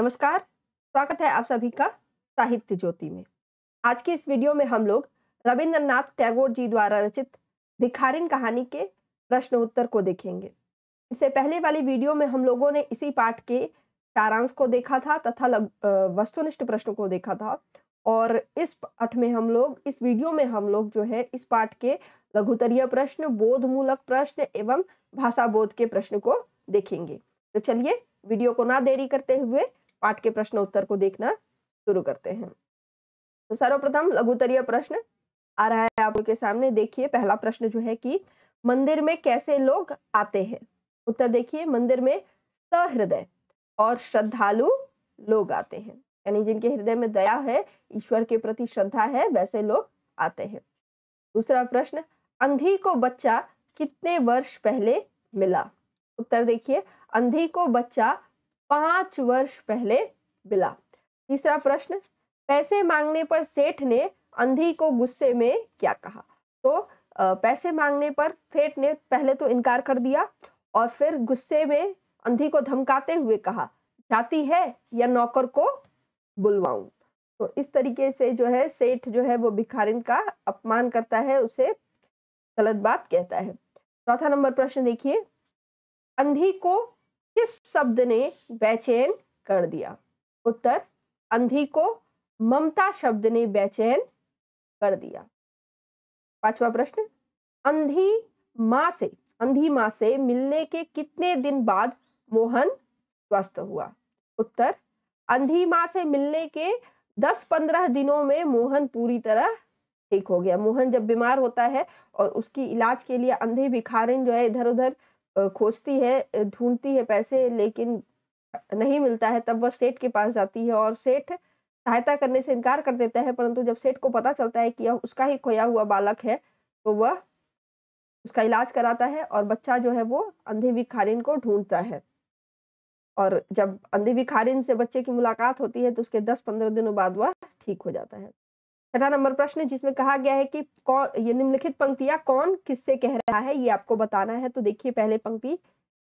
नमस्कार स्वागत है आप सभी का साहित्य ज्योति में आज के इस वीडियो में हम लोग रविंद्रनाथ टैगोर जी द्वारा रचित भिखारिन कहानी के प्रश्न उत्तर को देखेंगे इससे पहले वाली वीडियो में हम लोगों ने इसी पाठ के सारांश को देखा था तथा वस्तुनिष्ठ प्रश्नों को देखा था और इस पाठ में हम लोग इस वीडियो में हम लोग जो है इस पाठ के लघुतरीय प्रश्न बोधमूलक प्रश्न एवं भाषा बोध के प्रश्न को देखेंगे तो चलिए वीडियो को ना देरी करते हुए पाठ के प्रश्न उत्तर को देखना शुरू करते हैं तो सर्वप्रथम लघुतरीय प्रश्न आ रहा है आपके सामने देखिए पहला प्रश्न जो है कि मंदिर में कैसे लोग आते हैं उत्तर देखिए मंदिर में सहृदय और श्रद्धालु लोग आते हैं यानी जिनके हृदय में दया है ईश्वर के प्रति श्रद्धा है वैसे लोग आते हैं दूसरा प्रश्न अंधी को बच्चा कितने वर्ष पहले मिला उत्तर देखिए अंधी को बच्चा पांच वर्ष पहले मिला तीसरा प्रश्न पैसे मांगने पर सेठ ने अंधी को गुस्से में क्या कहा तो पैसे मांगने पर सेठ ने पहले तो इनकार कर दिया और फिर गुस्से में अंधी को धमकाते हुए कहा जाती है या नौकर को बुलवाऊं तो इस तरीके से जो है सेठ जो है वो भिखारिन का अपमान करता है उसे गलत बात कहता है चौथा नंबर प्रश्न देखिए अंधी को किस शब्द ने बेचैन कर दिया उत्तर अंधी को ममता शब्द ने बेचैन कर दिया पांचवा प्रश्न अंधी माँ से अंधी माँ से मिलने के कितने दिन बाद मोहन स्वस्थ हुआ उत्तर अंधी माँ से मिलने के 10-15 दिनों में मोहन पूरी तरह ठीक हो गया मोहन जब बीमार होता है और उसकी इलाज के लिए अंधे भिखारिन जो है इधर उधर खोजती है ढूंढती है पैसे लेकिन नहीं मिलता है तब वह सेठ के पास जाती है और सेठ सहायता करने से इनकार कर देता है परंतु जब सेठ को पता चलता है कि उसका ही खोया हुआ बालक है तो वह उसका इलाज कराता है और बच्चा जो है वो अंधे भिखारिन को ढूंढता है और जब अंधे भिखारिन से बच्चे की मुलाकात होती है तो उसके दस पंद्रह दिनों बाद वह ठीक हो जाता है छठा नंबर प्रश्न जिसमें कहा गया है कि कौन ये निम्नलिखित पंक्तियां कौन किससे कह रहा है ये आपको बताना है तो देखिए पहले पंक्ति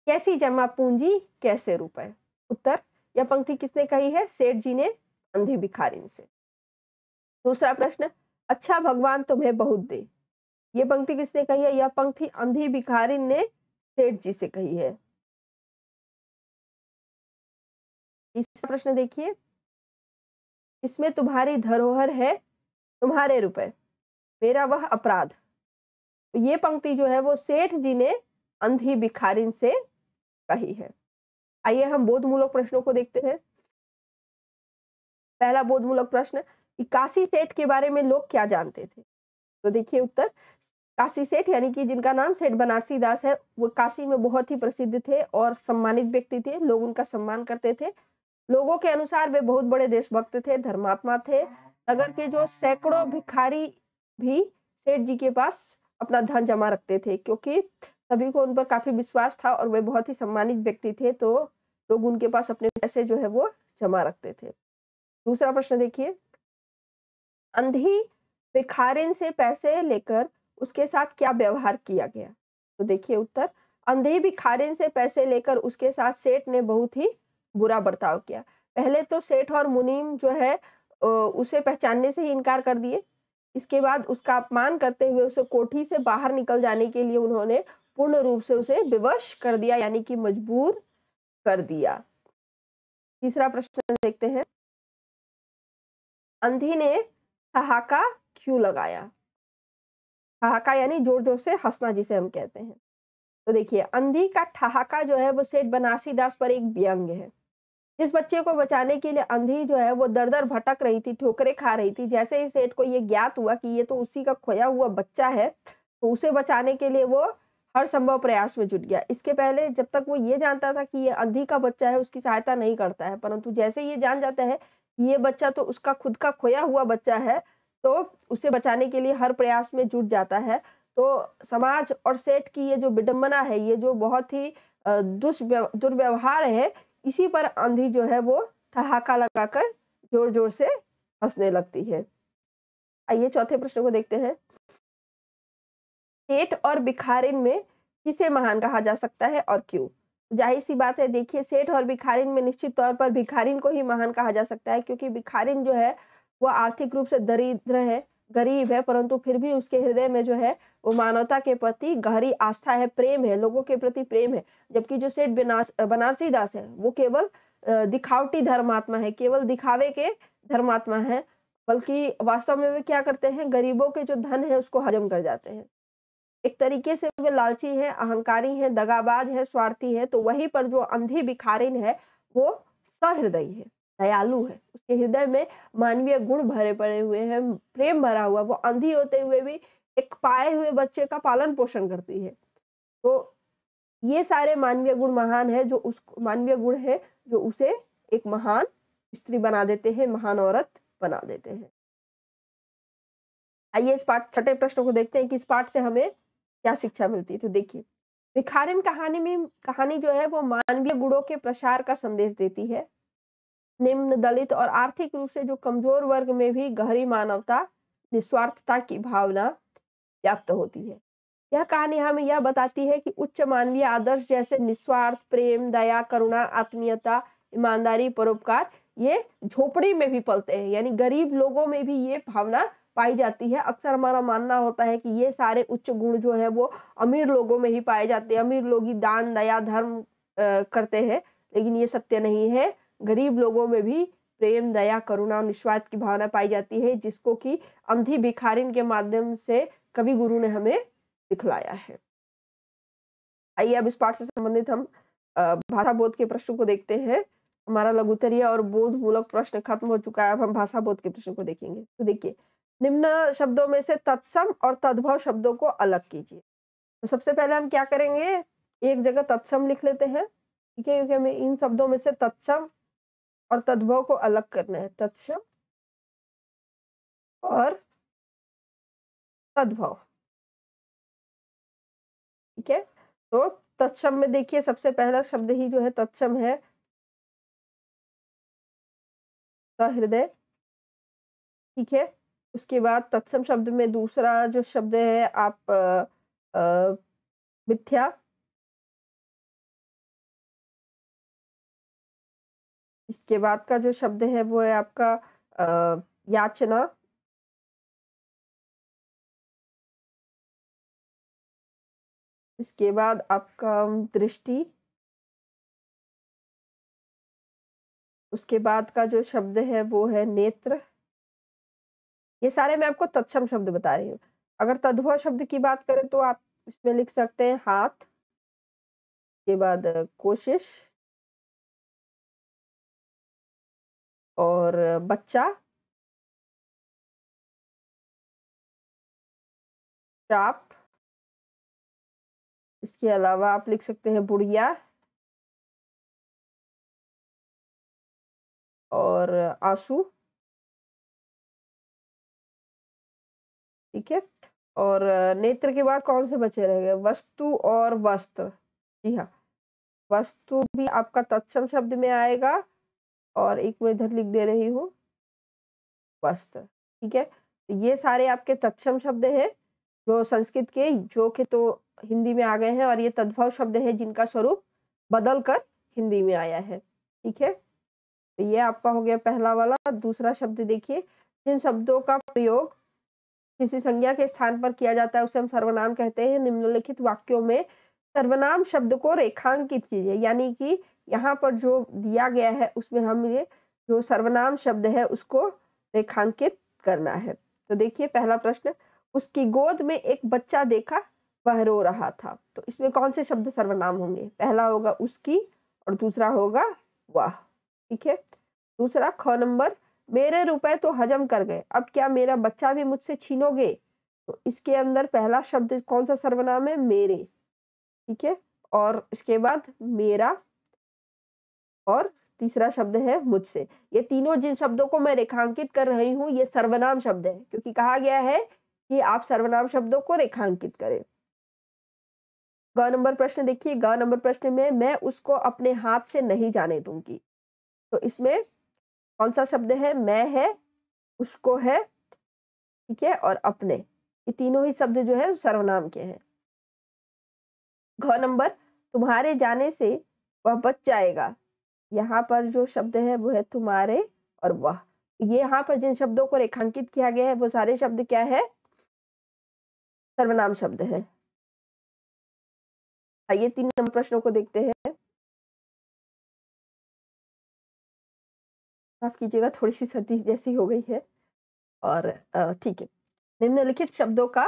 कैसी जमा पूंजी कैसे रुपए उत्तर यह पंक्ति किसने कही है सेठ जी ने अंधे भिखारिन से दूसरा प्रश्न अच्छा भगवान तुम्हें बहुत दे ये पंक्ति किसने कही है यह पंक्ति अंधी भिखारिन ने सेठ जी से कही है तीसरा प्रश्न देखिए इसमें तुम्हारी धरोहर है तुम्हारे रुपए मेरा वह अपराध तो ये पंक्ति जो है वो सेठ जी ने अंधी भिखारिन से कही है आइए हम बोधमूलक प्रश्नों को देखते हैं पहला बोधमूलक प्रश्न कि काशी सेठ के बारे में लोग क्या जानते थे तो देखिए उत्तर काशी सेठ यानी कि जिनका नाम सेठ बनारसी दास है वो काशी में बहुत ही प्रसिद्ध थे और सम्मानित व्यक्ति थे लोग उनका सम्मान करते थे लोगों के अनुसार वे बहुत बड़े देशभक्त थे धर्मात्मा थे नगर के जो सैकड़ों भिखारी भी सेठ जी के पास अपना धन जमा रखते थे क्योंकि सभी को उन पर काफी विश्वास था और वे बहुत ही सम्मानित व्यक्ति थे तो लोग उनके पास अपने पैसे जो है वो जमा रखते थे दूसरा प्रश्न देखिए अंधी भिखारिन से पैसे लेकर उसके साथ क्या व्यवहार किया गया तो देखिए उत्तर अंधे भिखारिन से पैसे लेकर उसके साथ सेठ ने बहुत ही बुरा बर्ताव किया पहले तो सेठ और मुनीम जो है उसे पहचानने से ही इनकार कर दिए इसके बाद उसका अपमान करते हुए उसे कोठी से बाहर निकल जाने के लिए उन्होंने पूर्ण रूप से उसे विवश कर दिया यानी कि मजबूर कर दिया तीसरा प्रश्न देखते हैं अंधी ने ठहाका क्यों लगाया ठहाका यानी जोर जोर से हंसना जिसे हम कहते हैं तो देखिए अंधी का ठहाका जो है वो सेठ बनारसी दास पर एक व्यंग है इस बच्चे को बचाने के लिए अंधी जो है वो दर दर भटक रही थी ठोकरे खा रही थी जैसे ही सेठ को ये ज्ञात हुआ कि ये तो उसी का खोया हुआ बच्चा है तो उसे बचाने के लिए वो हर संभव प्रयास में जुट गया इसके पहले जब तक वो ये जानता था कि ये अंधी का बच्चा है उसकी सहायता नहीं करता है परंतु जैसे ये जान जाता है कि ये बच्चा तो उसका खुद का खोया हुआ बच्चा है तो उसे बचाने के लिए हर प्रयास में जुट जाता है तो समाज और सेठ की ये जो विडम्बना है ये जो बहुत ही दुष्व्य दुर्व्यवहार है इसी पर आंधी जो है वो ठहाका लगाकर जोर जोर से हंसने लगती है आइए चौथे प्रश्न को देखते हैं सेठ और भिखारिन में किसे महान कहा जा सकता है और क्यों जाहिर सी बात है देखिए सेठ और भिखारिन में निश्चित तौर पर भिखारिन को ही महान कहा जा सकता है क्योंकि भिखारिन जो है वो आर्थिक रूप से दरिद्र है गरीब है परंतु फिर भी उसके हृदय में जो है वो मानवता के प्रति गहरी आस्था है प्रेम है लोगों के प्रति प्रेम है जबकि जो सेठ बनारसी दास है वो केवल दिखावटी धर्मात्मा है केवल दिखावे के धर्मात्मा है बल्कि वास्तव में वे क्या करते हैं गरीबों के जो धन है उसको हजम कर जाते हैं एक तरीके से वे लालची हैं अहंकारी हैं दगाबाज हैं स्वार्थी हैं तो वहीं पर जो अंधी भिखारिन है वो सहृदयी है दयालु है उसके हृदय में मानवीय गुण भरे पड़े हुए हैं प्रेम भरा हुआ वो अंधी होते हुए भी एक पाए हुए बच्चे का पालन पोषण करती है तो ये सारे मानवीय गुण महान है जो उस मानवीय गुण है जो उसे एक महान स्त्री बना देते हैं महान औरत बना देते हैं आइए इस पाठ छठे प्रश्न को देखते हैं कि इस पाठ से हमें क्या शिक्षा मिलती है तो देखिए भिखारिन कहानी में कहानी जो है वो मानवीय गुणों के प्रसार का संदेश देती है निम्न दलित और आर्थिक रूप से जो कमजोर वर्ग में भी गहरी मानवता निस्वार्थता की भावना व्याप्त होती है यह कहानी हमें यह बताती है कि उच्च मानवीय आदर्श जैसे निस्वार्थ प्रेम दया करुणा आत्मीयता ईमानदारी परोपकार ये झोपड़ी में भी पलते हैं यानी गरीब लोगों में भी ये भावना पाई जाती है अक्सर हमारा मानना होता है कि ये सारे उच्च गुण जो है वो अमीर लोगों में ही पाए जाते हैं अमीर लोग ही दान दया धर्म करते हैं लेकिन ये सत्य नहीं है गरीब लोगों में भी प्रेम दया करुणा और निस्वार्थ की भावना पाई जाती है जिसको कि अंधी भिखारिन के माध्यम से कवि गुरु ने हमें दिखलाया है आइए अब इस पाठ से संबंधित हम भाषा बोध के प्रश्न को देखते हैं हमारा लघुतरीय और बोध मूलक प्रश्न खत्म हो चुका है अब हम भाषा बोध के प्रश्न को देखेंगे तो देखिए निम्न शब्दों में से तत्सम और तद्भव शब्दों को अलग कीजिए तो सबसे पहले हम क्या करेंगे एक जगह तत्सम लिख लेते हैं ठीक है क्योंकि हमें इन शब्दों में से तत्सम और तद्भव को अलग करना है तत्सम और तद्भव ठीक है तो तत्सम में देखिए सबसे पहला शब्द ही जो है तत्सम है हृदय ठीक है उसके बाद तत्सम शब्द में दूसरा जो शब्द है आप आ, आ, मिथ्या इसके बाद का जो शब्द है वो है आपका आ, याचना इसके बाद आपका दृष्टि उसके बाद का जो शब्द है वो है नेत्र ये सारे मैं आपको तत्सम शब्द बता रही हूँ अगर तद्भव शब्द की बात करें तो आप इसमें लिख सकते हैं हाथ के बाद कोशिश और बच्चा चाप इसके अलावा आप लिख सकते हैं बुढ़िया और आंसू ठीक है और नेत्र के बाद कौन से बचे रह गए वस्तु और वस्त्र जी हाँ वस्तु भी आपका तत्सम शब्द में आएगा और एक मैं इधर लिख दे रही हूँ वस्त्र ठीक है तो ये सारे आपके तत्सम शब्द हैं जो संस्कृत के जो के तो हिंदी में आ गए हैं और ये तद्भव शब्द हैं जिनका स्वरूप बदल कर हिंदी में आया है ठीक है तो ये आपका हो गया पहला वाला दूसरा शब्द देखिए जिन शब्दों का प्रयोग किसी संज्ञा के स्थान पर किया जाता है उसे हम सर्वनाम कहते हैं निम्नलिखित वाक्यों में सर्वनाम शब्द को रेखांकित कीजिए यानी कि यहाँ पर जो दिया गया है उसमें हम ये जो सर्वनाम शब्द है उसको रेखांकित करना है तो देखिए पहला प्रश्न उसकी गोद में एक बच्चा देखा वह रो रहा था तो इसमें कौन से शब्द सर्वनाम होंगे पहला होगा उसकी और दूसरा होगा वह ठीक है दूसरा ख नंबर मेरे रुपए तो हजम कर गए अब क्या मेरा बच्चा भी मुझसे छीनोगे तो इसके अंदर पहला शब्द कौन सा सर्वनाम है मेरे ठीक है और इसके बाद मेरा और तीसरा शब्द है मुझसे ये तीनों जिन शब्दों को मैं रेखांकित कर रही हूँ ये सर्वनाम शब्द है क्योंकि कहा गया है कि आप सर्वनाम शब्दों को रेखांकित करें ग नंबर प्रश्न देखिए ग नंबर प्रश्न में मैं उसको अपने हाथ से नहीं जाने दूंगी तो इसमें कौन सा शब्द है मैं है उसको है ठीक है और अपने ये तीनों ही शब्द जो है सर्वनाम के हैं घ नंबर तुम्हारे जाने से वह बच जाएगा यहाँ पर जो शब्द है वो है तुम्हारे और वह ये यहाँ पर जिन शब्दों को रेखांकित किया गया है वो सारे शब्द क्या है सर्वनाम शब्द है आइए तीन नंबर प्रश्नों को देखते हैं माफ कीजिएगा थोड़ी सी सर्दी जैसी हो गई है और ठीक है निम्नलिखित शब्दों का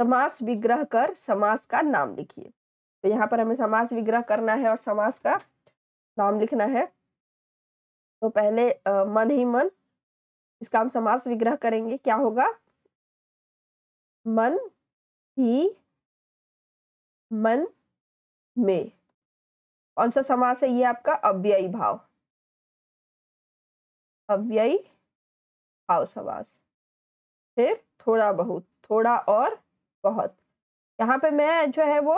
समास विग्रह कर समास का नाम लिखिए तो यहाँ पर हमें समास विग्रह करना है और समास का नाम लिखना है तो पहले आ, मन ही मन इसका हम समास विग्रह करेंगे क्या होगा मन ही मन में कौन सा समास है ये आपका अव्ययी भाव अव्ययी भाव समास फिर थोड़ा बहुत थोड़ा और बहुत यहाँ पे मैं जो है वो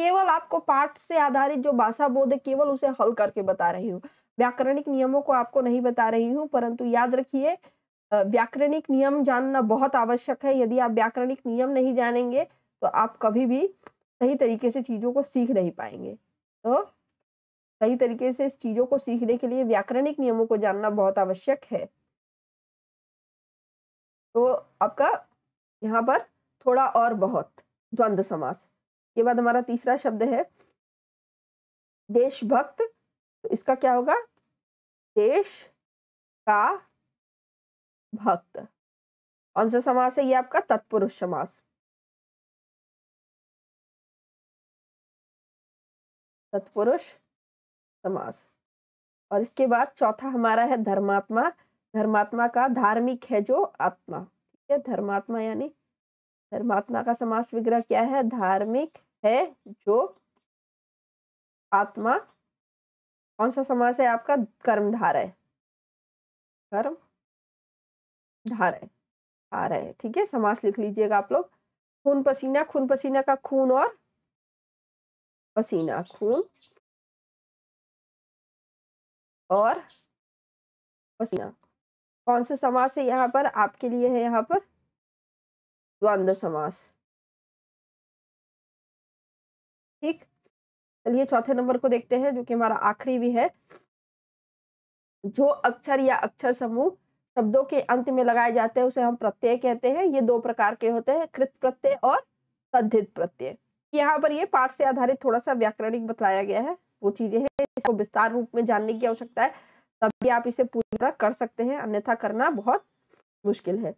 केवल आपको पाठ से आधारित जो भाषा बोध है केवल उसे हल करके बता रही हूँ व्याकरणिक नियमों को आपको नहीं बता रही हूँ परंतु याद रखिए व्याकरणिक नियम जानना बहुत आवश्यक है यदि आप व्याकरणिक नियम नहीं जानेंगे तो आप कभी भी सही तरीके से चीज़ों को सीख नहीं पाएंगे तो सही तरीके से इस चीज़ों को सीखने के लिए व्याकरणिक नियमों को जानना बहुत आवश्यक है तो आपका यहाँ पर थोड़ा और बहुत द्वंद्व समास के बाद हमारा तीसरा शब्द है देशभक्त तो इसका क्या होगा देश का भक्त कौन सा समास है ये आपका तत्पुरुष समास तत्पुरुष समास और इसके बाद चौथा हमारा है धर्मात्मा धर्मात्मा का धार्मिक है जो आत्मा ठीक है धर्मात्मा यानी धर्मात्मा का समास विग्रह क्या है धार्मिक है जो आत्मा कौन सा समास है आपका कर्मधारा है कर्म धारा है धारा है ठीक है समास लिख लीजिएगा आप लोग खून पसीना खून पसीना का खून और पसीना खून और पसीना कौन सा समास है यहाँ पर आपके लिए है यहाँ पर द्वंद्व समास ठीक चलिए चौथे नंबर को देखते हैं जो कि हमारा आखिरी भी है जो अक्षर या अक्षर समूह शब्दों के अंत में लगाए जाते हैं उसे हम प्रत्यय कहते हैं ये दो प्रकार के होते हैं कृत प्रत्यय और तद्धित प्रत्यय यहाँ पर ये पाठ से आधारित थोड़ा सा व्याकरणिक बताया गया है वो चीजें हैं इसको विस्तार रूप में जानने की आवश्यकता है तभी आप इसे पूरी तरह कर सकते हैं अन्यथा करना बहुत मुश्किल है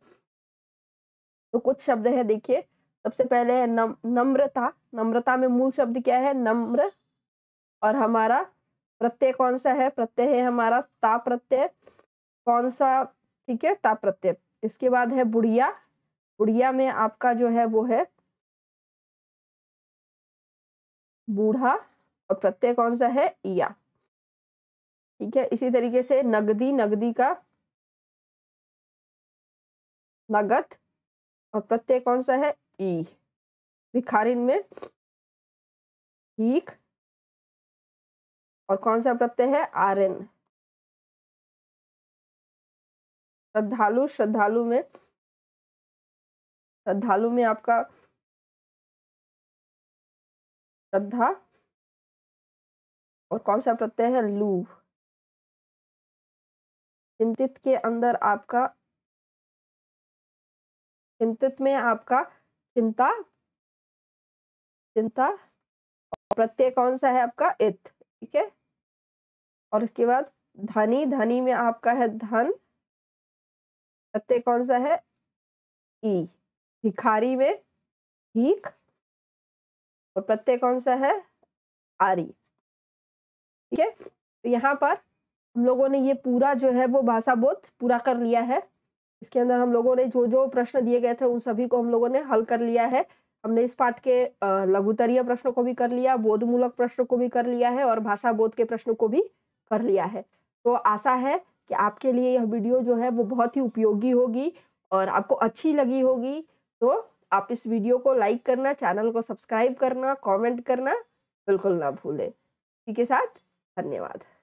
तो कुछ शब्द है देखिए सबसे पहले है नम, नम्रता नम्रता में मूल शब्द क्या है नम्र और हमारा प्रत्यय कौन सा है प्रत्यय है हमारा ता प्रत्यय कौन सा ठीक है ता प्रत्यय इसके बाद है बुढ़िया बुढ़िया में आपका जो है वो है बूढ़ा और प्रत्यय कौन सा है या ठीक है इसी तरीके से नगदी नगदी का नगद और प्रत्यय कौन सा है ई भिखारिन में हीक और कौन सा प्रत्यय है आर्यन श्रद्धालु श्रद्धालु में श्रद्धालु में आपका श्रद्धा और कौन सा प्रत्यय है लू चिंतित के अंदर आपका चिंतित में आपका चिंता था प्रत्यय कौन सा है आपका इत ठीक है और उसके बाद धनी धनी में आपका है धन प्रत्यय कौन सा है ई भिखारी में भीख और प्रत्यय कौन सा है आरी ठीक है तो यहाँ पर हम लोगों ने ये पूरा जो है वो भाषा बोध पूरा कर लिया है इसके अंदर हम लोगों ने जो जो प्रश्न दिए गए थे उन सभी को हम लोगों ने हल कर लिया है हमने इस पाठ के लघुतरीय प्रश्नों को भी कर लिया बोधमूलक प्रश्नों को भी कर लिया है और भाषा बोध के प्रश्नों को भी कर लिया है तो आशा है कि आपके लिए यह वीडियो जो है वो बहुत ही उपयोगी होगी और आपको अच्छी लगी होगी तो आप इस वीडियो को लाइक करना चैनल को सब्सक्राइब करना कमेंट करना बिल्कुल ना भूलें इसी के साथ धन्यवाद